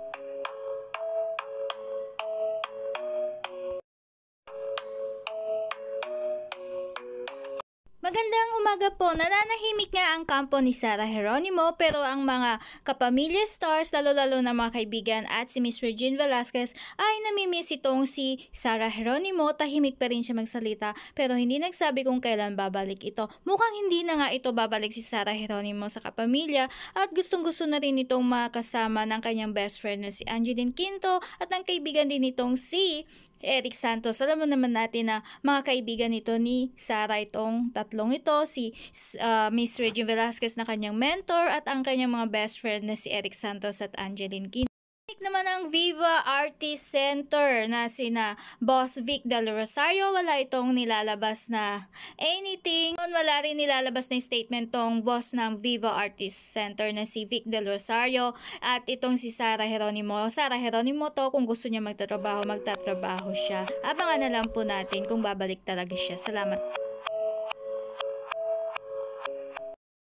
Thank you. Magandang umaga po. Nananahimik nga ang kampo ni Sarah Heronimo pero ang mga kapamilya stars, lalo-lalo na mga kaibigan at si Miss Regine Velasquez ay namimiss itong si Sarah Heronimo. Tahimik pa rin siya magsalita pero hindi nagsabi kung kailan babalik ito. Mukhang hindi na nga ito babalik si Sarah Heronimo sa kapamilya at gustong-gusto na rin itong makasama ng kanyang best friend na si Angeline Quinto at ng kaibigan din itong si Eric Santos. Alam mo naman natin na mga kaibigan nito ni Sara itong tatlong ito, si uh, Miss Regine Velasquez na kanyang mentor at ang kanyang mga best friend na si Eric Santos at Angeline Quino. Pick naman ang Viva Artist Center na sina Boss Vic Del Rosario, wala itong nilalabas na anything. Wala rin nilalabas na statement tong boss ng Viva Artist Center na si Vic Del Rosario at itong si Sara Heronimo. Sara Heronimo to, kung gusto niya magtatrabaho, magtatrabaho siya. Abangan na lang po natin kung babalik talaga siya. Salamat.